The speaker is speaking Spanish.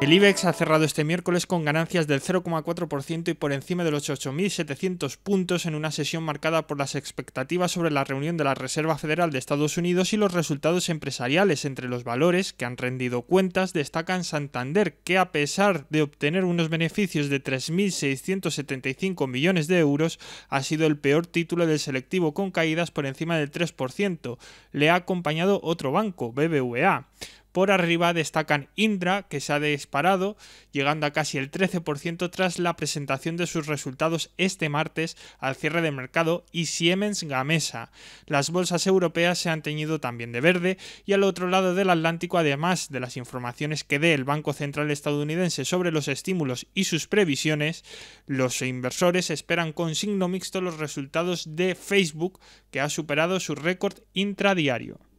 El IBEX ha cerrado este miércoles con ganancias del 0,4% y por encima de los 8.700 puntos en una sesión marcada por las expectativas sobre la reunión de la Reserva Federal de Estados Unidos y los resultados empresariales. Entre los valores que han rendido cuentas destacan Santander, que a pesar de obtener unos beneficios de 3.675 millones de euros, ha sido el peor título del selectivo con caídas por encima del 3%. Le ha acompañado otro banco, BBVA. Por arriba destacan Indra, que se ha disparado, llegando a casi el 13% tras la presentación de sus resultados este martes al cierre de mercado, y Siemens Gamesa. Las bolsas europeas se han teñido también de verde, y al otro lado del Atlántico, además de las informaciones que dé el Banco Central estadounidense sobre los estímulos y sus previsiones, los inversores esperan con signo mixto los resultados de Facebook, que ha superado su récord intradiario.